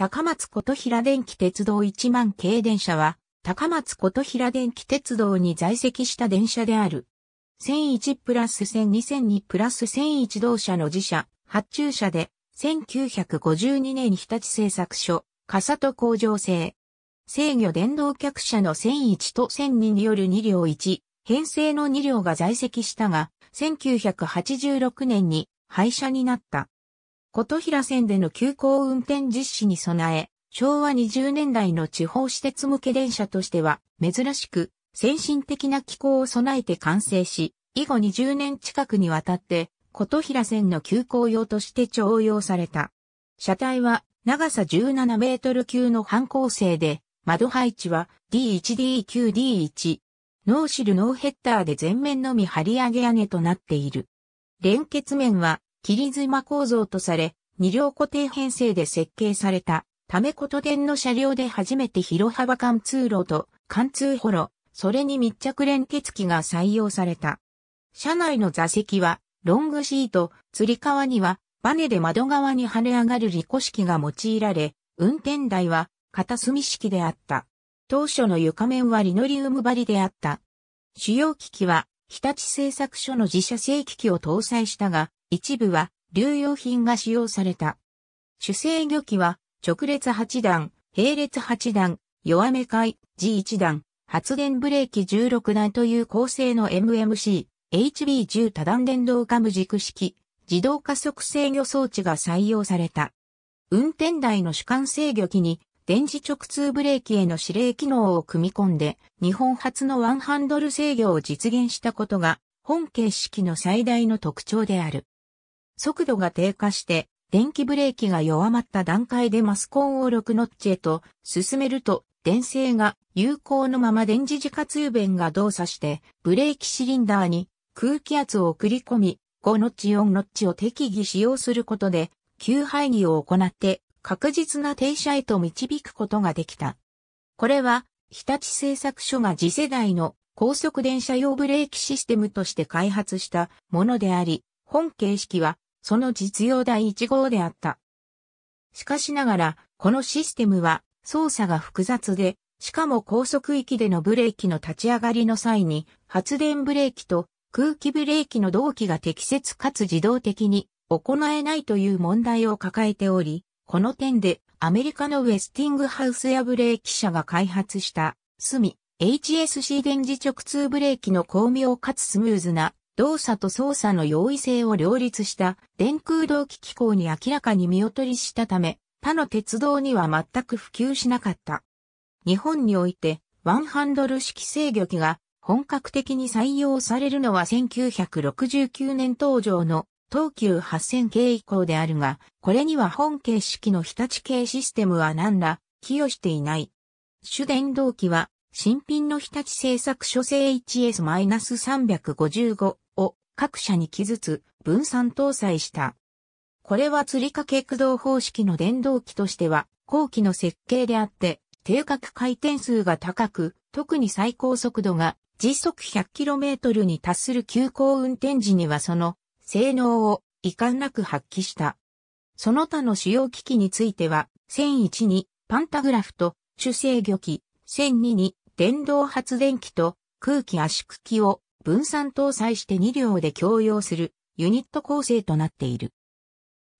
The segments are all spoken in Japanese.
高松琴平電気鉄道1万系電車は、高松琴平電気鉄道に在籍した電車である。1001プラス1002プラス1001同社の自社、発注車で、1952年日立製作所、笠戸工場製。制御電動客車の1001と1002による2両1、編成の2両が在籍したが、1986年に廃車になった。琴平線での急行運転実施に備え、昭和20年代の地方私鉄向け電車としては、珍しく、先進的な機構を備えて完成し、以後20年近くにわたって、琴平線の急行用として徴用された。車体は長さ17メートル級の半構成で、窓配置は D1D9D1。ノーシルノーヘッダーで前面のみ張り上げ屋根となっている。連結面は切妻構造とされ、二両固定編成で設計された、ためこと電の車両で初めて広幅貫通路と貫通歩路、それに密着連結機が採用された。車内の座席は、ロングシート、釣り革には、バネで窓側に跳ね上がる利己式が用いられ、運転台は、片隅式であった。当初の床面はリノリウム張りであった。主要機器は、日立製作所の自社製機器を搭載したが、一部は流用品が使用された。主制御機は直列8段、並列8段、弱め回 G1 段、発電ブレーキ16段という構成の MMC、HB10 多段電動カム軸式、自動加速制御装置が採用された。運転台の主管制御機に電磁直通ブレーキへの指令機能を組み込んで、日本初のワンハンドル制御を実現したことが、本形式の最大の特徴である。速度が低下して、電気ブレーキが弱まった段階でマスコンを6ノッチへと進めると、電性が有効のまま電磁自化通弁が動作して、ブレーキシリンダーに空気圧を送り込み、5ノッチ4ノッチを適宜使用することで、急排儀を行って確実な停車へと導くことができた。これは、日立製作所が次世代の高速電車用ブレーキシステムとして開発したものであり、本形式はその実用第1号であった。しかしながら、このシステムは操作が複雑で、しかも高速域でのブレーキの立ち上がりの際に、発電ブレーキと空気ブレーキの同期が適切かつ自動的に行えないという問題を抱えており、この点でアメリカのウェスティングハウスやブレーキ社が開発した、スミ、HSC 電磁直通ブレーキの巧妙かつスムーズな動作と操作の容易性を両立した電空動機機構に明らかに見劣りしたため、他の鉄道には全く普及しなかった。日本において、ワンハンドル式制御機が本格的に採用されるのは1969年登場の東急8000系以降であるが、これには本形式の日立系システムは何ら寄与していない。主電動機は新品の日立製作所製 h s 3 5 5各社に機ずつ分散搭載した。これは釣り掛け駆動方式の電動機としては後期の設計であって、定格回転数が高く、特に最高速度が時速 100km に達する急行運転時にはその性能を遺憾なく発揮した。その他の主要機器については、1001にパンタグラフと主制御機、1002に電動発電機と空気圧縮機を分散搭載して2両で共用するユニット構成となっている。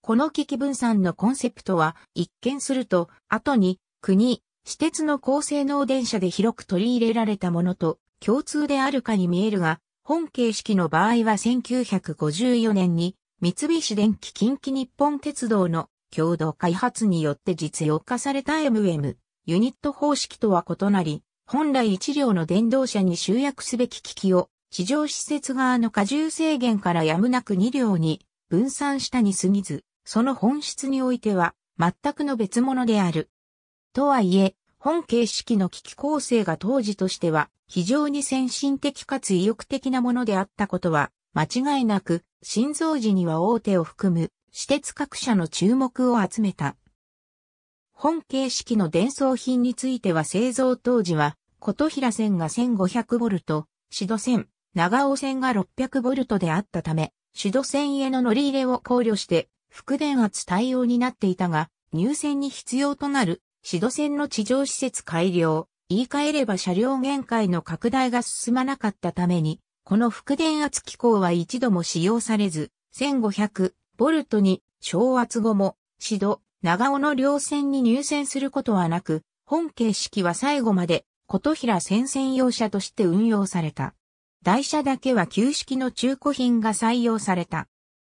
この機器分散のコンセプトは一見すると後に国、私鉄の高性能電車で広く取り入れられたものと共通であるかに見えるが、本形式の場合は1954年に三菱電機近畿日本鉄道の共同開発によって実用化された MM ユニット方式とは異なり、本来1両の電動車に集約すべき機器を地上施設側の荷重制限からやむなく2両に分散したに過ぎず、その本質においては全くの別物である。とはいえ、本形式の危機構成が当時としては非常に先進的かつ意欲的なものであったことは間違いなく心臓時には大手を含む私鉄各社の注目を集めた。本形式の伝送品については製造当時は琴平線が1500ボルト、シド線、長尾線が600ボルトであったため、主導線への乗り入れを考慮して、副電圧対応になっていたが、入線に必要となる、指導線の地上施設改良、言い換えれば車両限界の拡大が進まなかったために、この副電圧機構は一度も使用されず、1500ボルトに小圧後も、指導、長尾の両線に入線することはなく、本形式は最後まで、琴平線専用車として運用された。台車だけは旧式の中古品が採用された。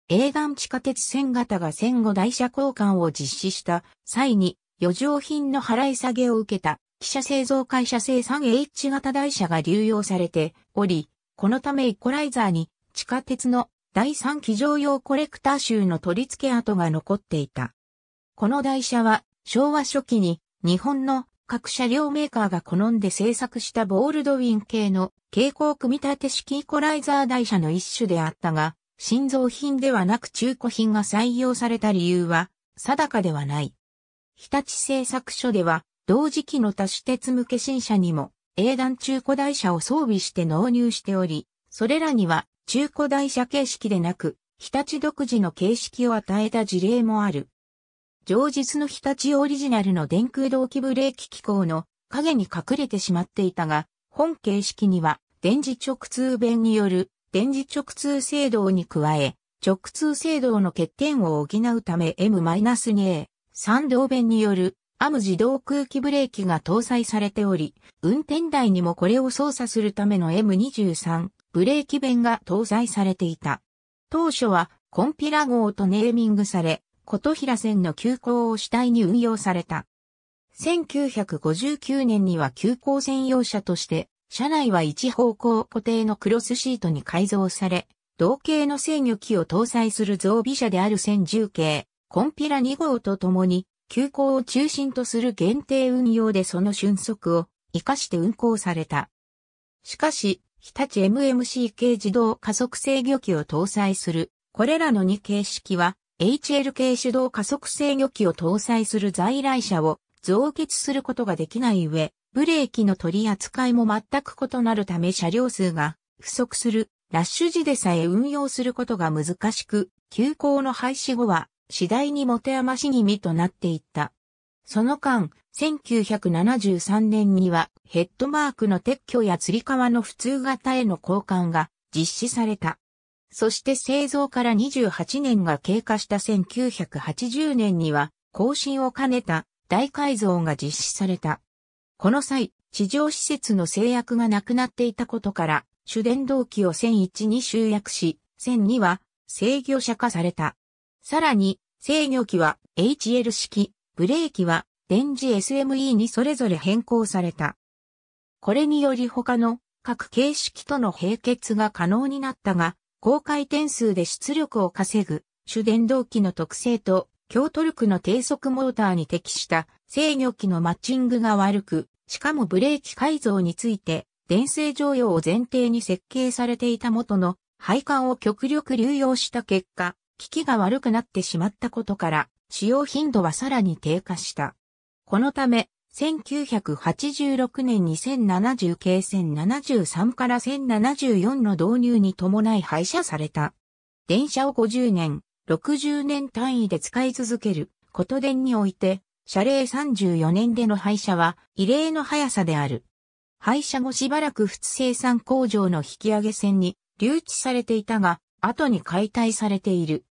営岸地下鉄線型が戦後台車交換を実施した際に余剰品の払い下げを受けた汽車製造会社生産 H 型台車が流用されており、このためイコライザーに地下鉄の第3機乗用コレクター集の取り付け跡が残っていた。この台車は昭和初期に日本の各車両メーカーが好んで製作したボールドウィン系の蛍光組み立て式イコライザー台車の一種であったが、新造品ではなく中古品が採用された理由は定かではない。日立製作所では同時期の多種鉄向け新車にも英断中古台車を装備して納入しており、それらには中古台車形式でなく、日立独自の形式を与えた事例もある。上日の日立オリジナルの電空動機ブレーキ機構の影に隠れてしまっていたが、本形式には電磁直通弁による電磁直通制動に加え、直通制動の欠点を補うため M-2A 三動弁によるアム自動空気ブレーキが搭載されており、運転台にもこれを操作するための M23 ブレーキ弁が搭載されていた。当初はコンピラ号とネーミングされ、琴平線の急行を主体に運用された。1959年には急行専用車として、車内は一方向固定のクロスシートに改造され、同型の制御機を搭載する増備車である1010系、コンピラ2号と共に、急行を中心とする限定運用でその瞬足を活かして運行された。しかし、日立 MMC 系自動加速制御機を搭載する、これらの2形式は、HLK 手動加速制御機を搭載する在来車を増結することができない上、ブレーキの取り扱いも全く異なるため車両数が不足する、ラッシュ時でさえ運用することが難しく、急行の廃止後は次第に持て余し気味となっていった。その間、1973年にはヘッドマークの撤去や吊り革の普通型への交換が実施された。そして製造から28年が経過した1980年には、更新を兼ねた大改造が実施された。この際、地上施設の制約がなくなっていたことから、主電動機を1001に集約し、1002は制御車化された。さらに、制御機は HL 式、ブレーキは電磁 SME にそれぞれ変更された。これにより他の各形式との並結が可能になったが、高回転数で出力を稼ぐ、主電動機の特性と、強トルクの低速モーターに適した制御機のマッチングが悪く、しかもブレーキ改造について、電性常用を前提に設計されていた元の配管を極力流用した結果、機器が悪くなってしまったことから、使用頻度はさらに低下した。このため、1986年に1070系1073から1074の導入に伴い廃車された。電車を50年、60年単位で使い続ける、こと電において、車礼34年での廃車は異例の速さである。廃車後しばらく普通生産工場の引き上げ線に留置されていたが、後に解体されている。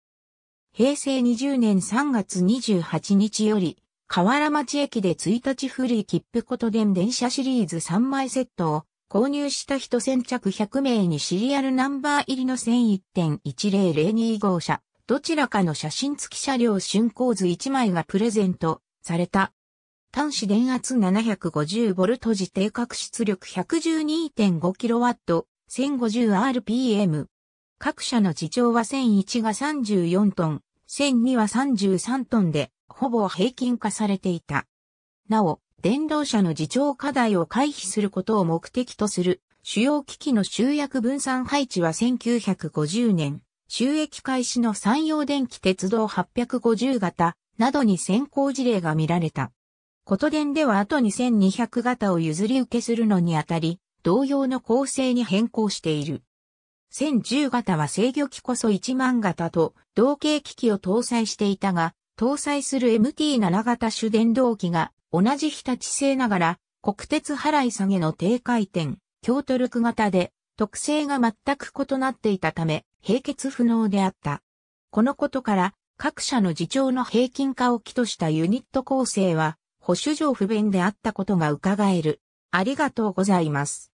平成20年3月28日より、河原町駅で1日古い切符ことで電車シリーズ3枚セットを購入した人先着100名にシリアルナンバー入りの1001.1002号車、どちらかの写真付き車両竣工図1枚がプレゼントされた。端子電圧 750V 時定格出力 112.5kW、1050rpm。各社の事情は1001が34トン、1002は33トンで、ほぼ平均化されていた。なお、電動車の自重課題を回避することを目的とする主要機器の集約分散配置は1950年、収益開始の山陽電気鉄道850型などに先行事例が見られた。こと電では後2200型を譲り受けするのにあたり、同様の構成に変更している。1010型は制御機こそ1万型と同型機器を搭載していたが、搭載する MT7 型主電動機が同じ日立製ながら国鉄払い下げの低回転、強トルク型で特性が全く異なっていたため並結不能であった。このことから各社の自重の平均化を基としたユニット構成は保守上不便であったことが伺える。ありがとうございます。